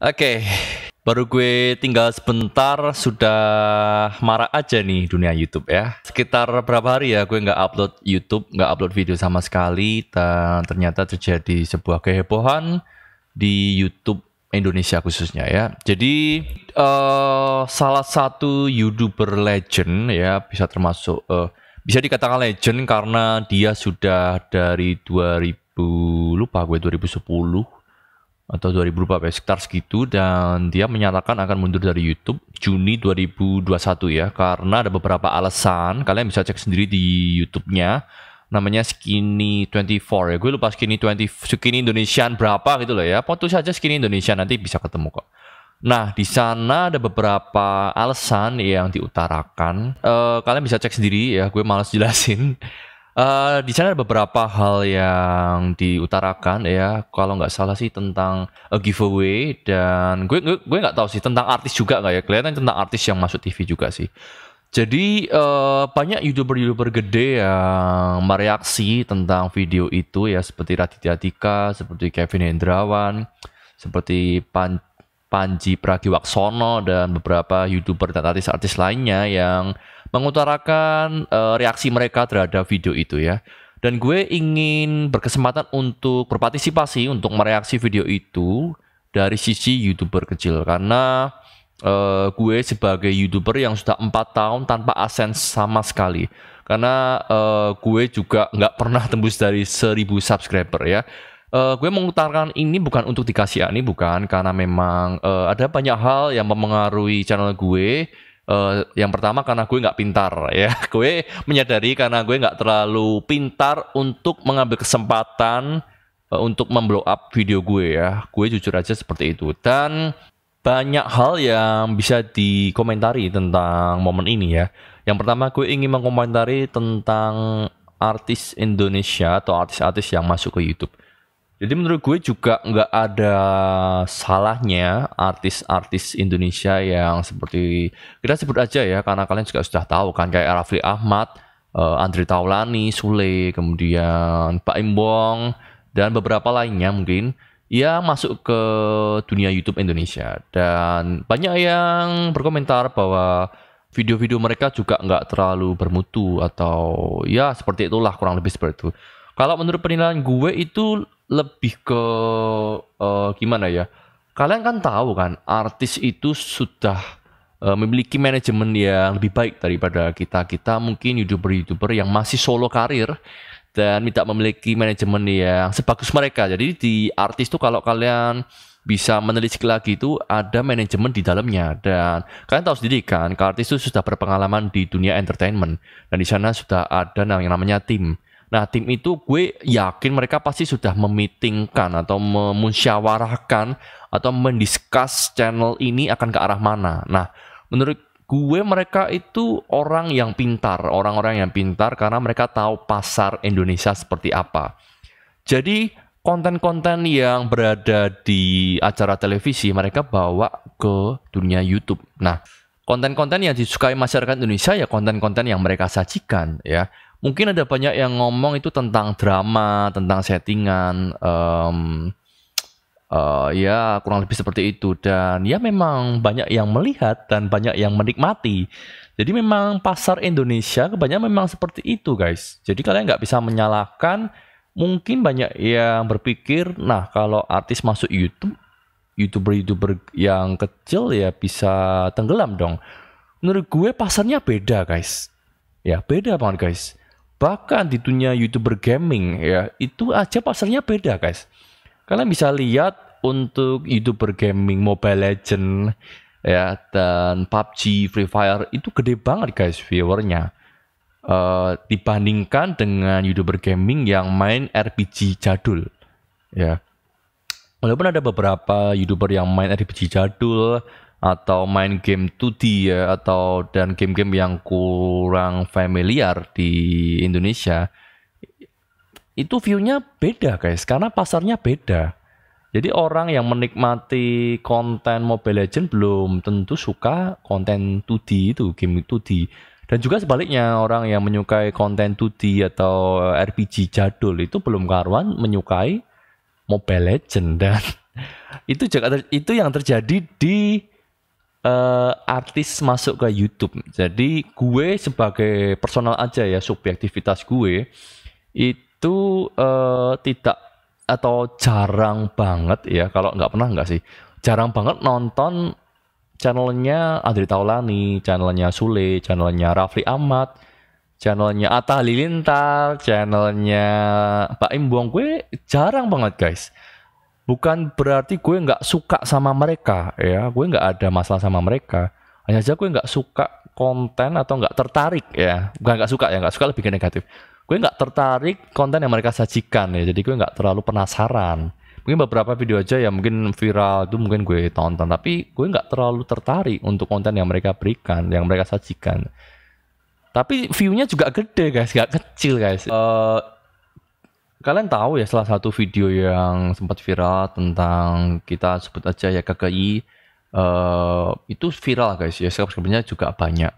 Oke, okay. baru gue tinggal sebentar sudah marah aja nih dunia YouTube ya. Sekitar berapa hari ya gue nggak upload YouTube, nggak upload video sama sekali dan ternyata terjadi sebuah kehebohan di YouTube Indonesia khususnya ya. Jadi uh, salah satu YouTuber legend ya bisa termasuk uh, bisa dikatakan legend karena dia sudah dari 2000 lupa gue 2010 atau 2000 ya sekitar segitu dan dia menyatakan akan mundur dari YouTube Juni 2021 ya karena ada beberapa alasan kalian bisa cek sendiri di YouTube-nya namanya Skinny 24 ya gue lupa Skinny 20 Skinny Indonesian berapa gitu loh ya foto saja Skinny Indonesia nanti bisa ketemu kok Nah, di sana ada beberapa alasan yang diutarakan. Uh, kalian bisa cek sendiri ya, gue malas jelasin. Uh, di sana ada beberapa hal yang diutarakan ya, kalau nggak salah sih tentang a eh, giveaway dan gue gue gue nggak tahu sih tentang artis juga nggak ya, kelihatan tentang artis yang masuk TV juga sih. Jadi uh, banyak youtuber-youtuber gede yang mereaksi tentang video itu ya, seperti Raditya Dika, seperti Kevin Hendrawan, seperti Pan Panji Pragiwaksono dan beberapa youtuber dan artis-artis lainnya yang mengutarakan uh, reaksi mereka terhadap video itu ya. Dan gue ingin berkesempatan untuk berpartisipasi untuk mereaksi video itu dari sisi youtuber kecil karena uh, gue sebagai youtuber yang sudah empat tahun tanpa asen sama sekali karena uh, gue juga nggak pernah tembus dari 1000 subscriber ya. Uh, gue mengutarakan ini bukan untuk dikasih dikasihani bukan karena memang uh, ada banyak hal yang memengaruhi channel gue Uh, yang pertama karena gue nggak pintar ya, gue menyadari karena gue nggak terlalu pintar untuk mengambil kesempatan uh, untuk memblow up video gue ya, gue jujur aja seperti itu dan banyak hal yang bisa dikomentari tentang momen ini ya. Yang pertama gue ingin mengomentari tentang artis Indonesia atau artis-artis yang masuk ke YouTube. Jadi menurut gue juga nggak ada salahnya artis-artis Indonesia yang seperti kita sebut aja ya karena kalian juga sudah tahu kan kayak Rafli Ahmad, uh, eh, Andri Taulani, Sule, kemudian Pak Imbong dan beberapa lainnya mungkin yang masuk ke dunia YouTube Indonesia dan banyak yang berkomentar bahwa video-video mereka juga nggak terlalu bermutu atau ya seperti itulah kurang lebih seperti itu. Kalau menurut penilaian gue itu lebih ke uh, gimana ya? Kalian kan tahu kan, artis itu sudah uh, memiliki manajemen yang lebih baik daripada kita kita mungkin youtuber-youtuber yang masih solo karir dan tidak memiliki manajemen yang sebagus mereka. Jadi di artis itu kalau kalian bisa menelisik lagi itu ada manajemen di dalamnya dan kalian tahu sendiri kan, artis itu sudah berpengalaman di dunia entertainment dan di sana sudah ada yang namanya tim. Nah, tim itu gue yakin mereka pasti sudah memitingkan atau memusyawarahkan atau mendiskus channel ini akan ke arah mana. Nah, menurut gue mereka itu orang yang pintar, orang-orang yang pintar karena mereka tahu pasar Indonesia seperti apa. Jadi, konten-konten yang berada di acara televisi mereka bawa ke dunia YouTube. Nah, konten-konten yang disukai masyarakat Indonesia ya konten-konten yang mereka sajikan ya mungkin ada banyak yang ngomong itu tentang drama, tentang settingan, um, uh, ya kurang lebih seperti itu dan ya memang banyak yang melihat dan banyak yang menikmati. Jadi memang pasar Indonesia kebanyakan memang seperti itu guys. Jadi kalian nggak bisa menyalahkan. Mungkin banyak yang berpikir, nah kalau artis masuk YouTube, youtuber-youtuber yang kecil ya bisa tenggelam dong. Menurut gue pasarnya beda guys. Ya beda banget guys bahkan di dunia youtuber gaming ya itu aja pasarnya beda guys kalian bisa lihat untuk youtuber gaming Mobile Legend ya dan PUBG Free Fire itu gede banget guys viewernya uh, dibandingkan dengan youtuber gaming yang main RPG jadul ya walaupun ada beberapa youtuber yang main RPG jadul atau main game 2D ya atau dan game-game yang kurang familiar di Indonesia itu view-nya beda guys karena pasarnya beda. Jadi orang yang menikmati konten Mobile Legend belum tentu suka konten 2D itu, game 2D. Dan juga sebaliknya orang yang menyukai konten 2D atau eh, RPG jadul itu belum karuan menyukai Mobile Legend dan itu itu yang terjadi di uh, artis masuk ke YouTube. Jadi gue sebagai personal aja ya subjektivitas gue itu uh, tidak atau jarang banget ya kalau nggak pernah nggak sih jarang banget nonton channelnya Adri Taulani, channelnya Sule, channelnya Rafli Ahmad, channelnya Atta Halilintar, channelnya Pak Imbuang gue jarang banget guys bukan berarti gue nggak suka sama mereka ya gue nggak ada masalah sama mereka hanya saja gue nggak suka konten atau nggak tertarik ya Gue nggak suka ya nggak suka lebih ke negatif gue nggak tertarik konten yang mereka sajikan ya jadi gue nggak terlalu penasaran mungkin beberapa video aja ya mungkin viral itu mungkin gue tonton tapi gue nggak terlalu tertarik untuk konten yang mereka berikan yang mereka sajikan tapi view-nya juga gede guys nggak kecil guys uh, Kalian tahu ya salah satu video yang sempat viral tentang kita sebut aja ya KKI uh, eh, itu viral guys ya subscribernya juga banyak.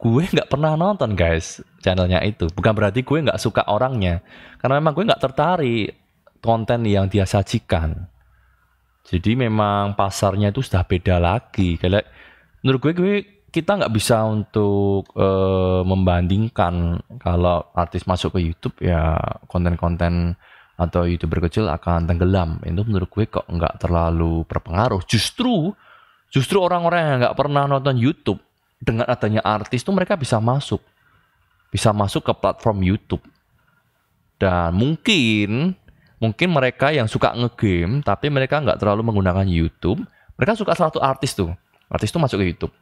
Gue nggak pernah nonton guys channelnya itu. Bukan berarti gue nggak suka orangnya, karena memang gue nggak tertarik konten yang dia sajikan. Jadi memang pasarnya itu sudah beda lagi. Kayak menurut gue gue kita nggak bisa untuk uh, membandingkan kalau artis masuk ke YouTube ya konten-konten atau youtuber kecil akan tenggelam itu menurut gue kok nggak terlalu berpengaruh justru justru orang-orang yang nggak pernah nonton YouTube dengan adanya artis tuh mereka bisa masuk bisa masuk ke platform YouTube dan mungkin mungkin mereka yang suka ngegame tapi mereka nggak terlalu menggunakan YouTube mereka suka salah satu artis tuh artis tuh masuk ke YouTube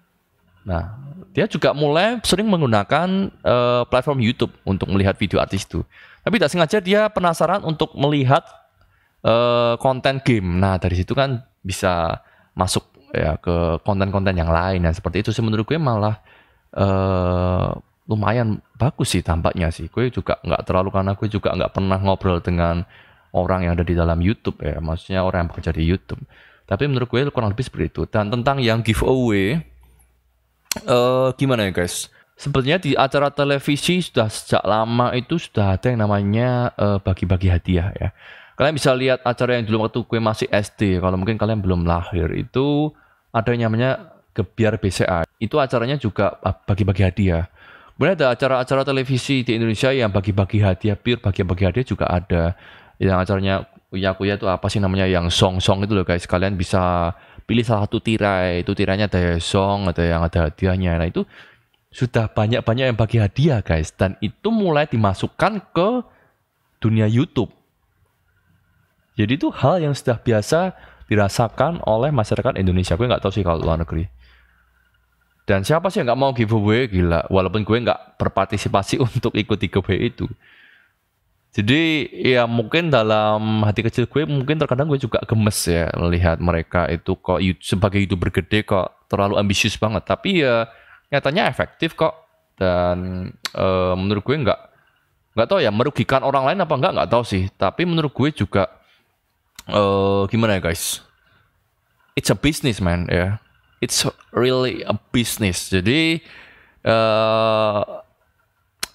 Nah, dia juga mulai sering menggunakan uh, platform YouTube untuk melihat video artis itu. Tapi tidak sengaja dia penasaran untuk melihat uh, konten game. Nah, dari situ kan bisa masuk ya ke konten-konten yang lain nah, seperti itu sih menurut gue malah uh, lumayan bagus sih tampaknya sih. Gue juga nggak terlalu karena gue juga nggak pernah ngobrol dengan orang yang ada di dalam YouTube ya, maksudnya orang yang bekerja di YouTube. Tapi menurut gue kurang lebih seperti itu. Dan tentang yang giveaway, uh, gimana ya guys? Sebenarnya di acara televisi sudah sejak lama itu sudah ada yang namanya eh, bagi-bagi uh, hadiah ya. Kalian bisa lihat acara yang dulu waktu gue masih SD, kalau mungkin kalian belum lahir itu ada yang namanya Gebiar BCA. Itu acaranya juga ah, bagi-bagi hadiah. Kemudian ada acara-acara televisi di Indonesia yang bagi-bagi hadiah, pure bagi-bagi hadiah juga ada. Yang acaranya Kuya Kuya itu apa sih namanya yang song-song itu loh guys. Kalian bisa pilih salah satu tirai itu tirainya ada song ada yang ada hadiahnya nah itu sudah banyak-banyak yang bagi hadiah guys dan itu mulai dimasukkan ke dunia YouTube jadi itu hal yang sudah biasa dirasakan oleh masyarakat Indonesia gue nggak tahu sih kalau luar negeri dan siapa sih yang nggak mau giveaway gila walaupun gue nggak berpartisipasi untuk ikut giveaway itu jadi ya mungkin dalam hati kecil gue mungkin terkadang gue juga gemes ya melihat mereka itu kok sebagai youtuber gede kok terlalu ambisius banget. Tapi ya nyatanya efektif kok dan e, menurut gue nggak nggak tahu ya merugikan orang lain apa nggak nggak tahu sih. Tapi menurut gue juga e, gimana ya guys? It's a business man ya. Yeah. It's really a business. Jadi uh,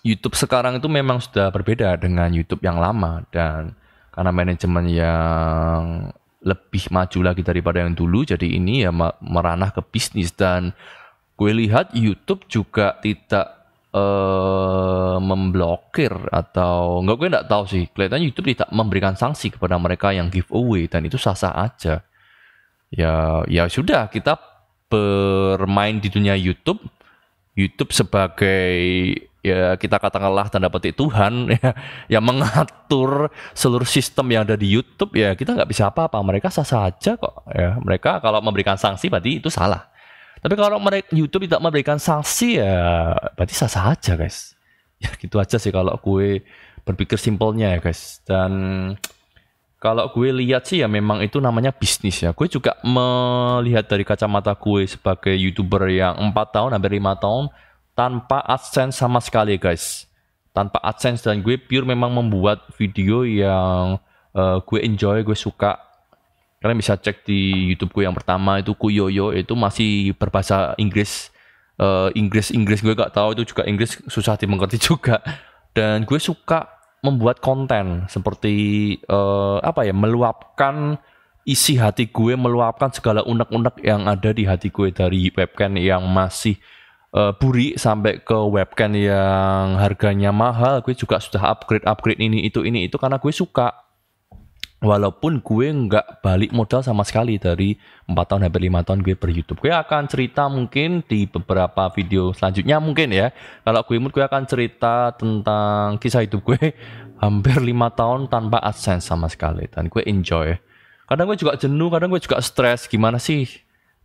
YouTube sekarang itu memang sudah berbeda dengan YouTube yang lama dan karena manajemen yang lebih maju lagi daripada yang dulu jadi ini ya meranah ke bisnis dan gue lihat YouTube juga tidak uh, memblokir atau enggak gue enggak tahu sih kelihatan YouTube tidak memberikan sanksi kepada mereka yang giveaway dan itu sah-sah aja ya ya sudah kita bermain di dunia YouTube YouTube sebagai ya kita katakanlah tanda petik Tuhan ya, yang mengatur seluruh sistem yang ada di YouTube ya kita nggak bisa apa-apa mereka sah saja kok ya mereka kalau memberikan sanksi berarti itu salah tapi kalau mereka YouTube tidak memberikan sanksi ya berarti sah saja guys ya gitu aja sih kalau gue berpikir simpelnya ya guys dan kalau gue lihat sih ya memang itu namanya bisnis ya. Gue juga melihat dari kacamata gue sebagai youtuber yang empat tahun hampir lima tahun tanpa AdSense sama sekali guys tanpa AdSense dan gue pure memang membuat video yang uh, gue enjoy gue suka kalian bisa cek di YouTube gue yang pertama itu Kuyoyo itu masih berbahasa Inggris uh, Inggris Inggris gue gak tahu itu juga Inggris susah dimengerti juga dan gue suka membuat konten seperti uh, apa ya meluapkan isi hati gue meluapkan segala unek-unek yang ada di hati gue dari webcam yang masih uh, buri sampai ke webcam yang harganya mahal, gue juga sudah upgrade upgrade ini itu ini itu karena gue suka. Walaupun gue nggak balik modal sama sekali dari empat tahun hampir lima tahun gue ber YouTube. Gue akan cerita mungkin di beberapa video selanjutnya mungkin ya. Kalau gue mood gue akan cerita tentang kisah hidup gue hampir lima tahun tanpa AdSense sama sekali dan gue enjoy. Kadang gue juga jenuh, kadang gue juga stres gimana sih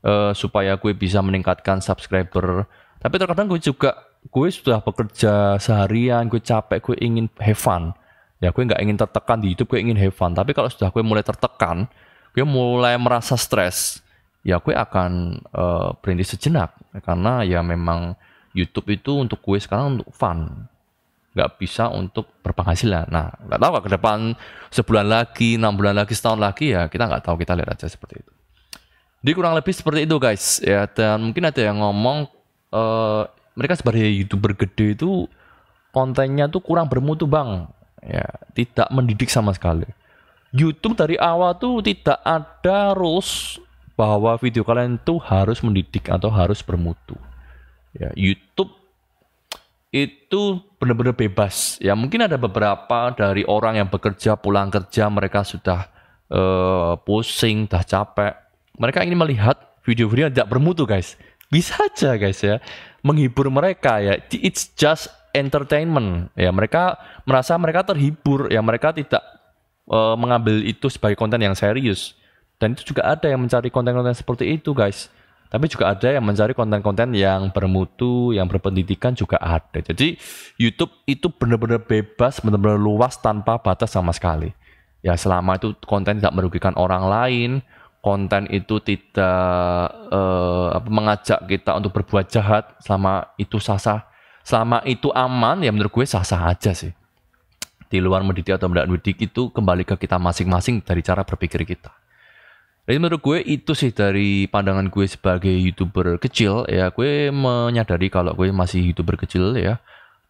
uh, supaya gue bisa meningkatkan subscriber tapi terkadang gue juga gue sudah bekerja seharian, gue capek, gue ingin have fun. Ya gue nggak ingin tertekan di YouTube gue ingin have fun. Tapi kalau sudah gue mulai tertekan, gue mulai merasa stres, ya gue akan uh, berhenti sejenak karena ya memang YouTube itu untuk gue sekarang untuk fun nggak bisa untuk berpenghasilan. Nah, nggak tahu ke depan sebulan lagi, enam bulan lagi, setahun lagi ya kita nggak tahu kita lihat aja seperti itu. Jadi kurang lebih seperti itu guys ya dan mungkin ada yang ngomong Eh, mereka sebagai youtuber gede itu kontennya tuh kurang bermutu bang ya tidak mendidik sama sekali YouTube dari awal tuh tidak ada rules bahwa video kalian tuh harus mendidik atau harus bermutu ya YouTube itu benar-benar bebas ya mungkin ada beberapa dari orang yang bekerja pulang kerja mereka sudah uh, pusing sudah capek mereka ingin melihat video-video yang tidak bermutu guys bisa aja guys ya menghibur mereka ya it's just entertainment ya mereka merasa mereka terhibur ya mereka tidak uh, mengambil itu sebagai konten yang serius dan itu juga ada yang mencari konten-konten seperti itu guys tapi juga ada yang mencari konten-konten yang bermutu, yang berpendidikan juga ada. Jadi YouTube itu benar-benar bebas, benar-benar luas tanpa batas sama sekali. Ya selama itu konten tidak merugikan orang lain, konten itu tidak eh, mengajak kita untuk berbuat jahat selama itu sah-sah selama itu aman ya menurut gue sah-sah aja sih di luar mendidik atau tidak mendidik itu kembali ke kita masing-masing dari cara berpikir kita jadi menurut gue itu sih dari pandangan gue sebagai youtuber kecil ya gue menyadari kalau gue masih youtuber kecil ya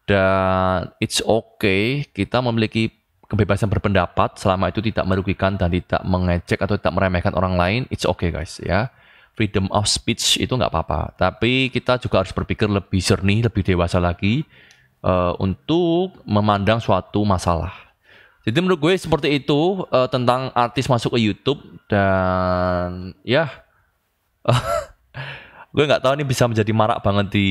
dan it's okay kita memiliki kebebasan berpendapat selama itu tidak merugikan dan tidak mengecek atau tidak meremehkan orang lain, it's okay guys ya. Freedom of speech itu nggak apa-apa. Tapi kita juga harus berpikir lebih jernih, lebih dewasa lagi uh, untuk memandang suatu masalah. Jadi menurut gue seperti itu uh, tentang artis masuk ke YouTube dan ya. Yeah. gue nggak tahu ini bisa menjadi marak banget di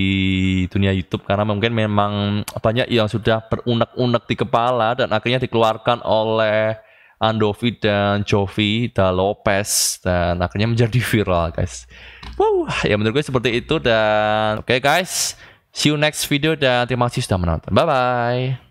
dunia YouTube karena mungkin memang banyak yang sudah berunek-unek di kepala dan akhirnya dikeluarkan oleh Andovi dan Jovi da Lopez dan akhirnya menjadi viral guys. Wow, ya menurut gue seperti itu dan oke okay, guys, see you next video dan terima kasih sudah menonton. Bye bye.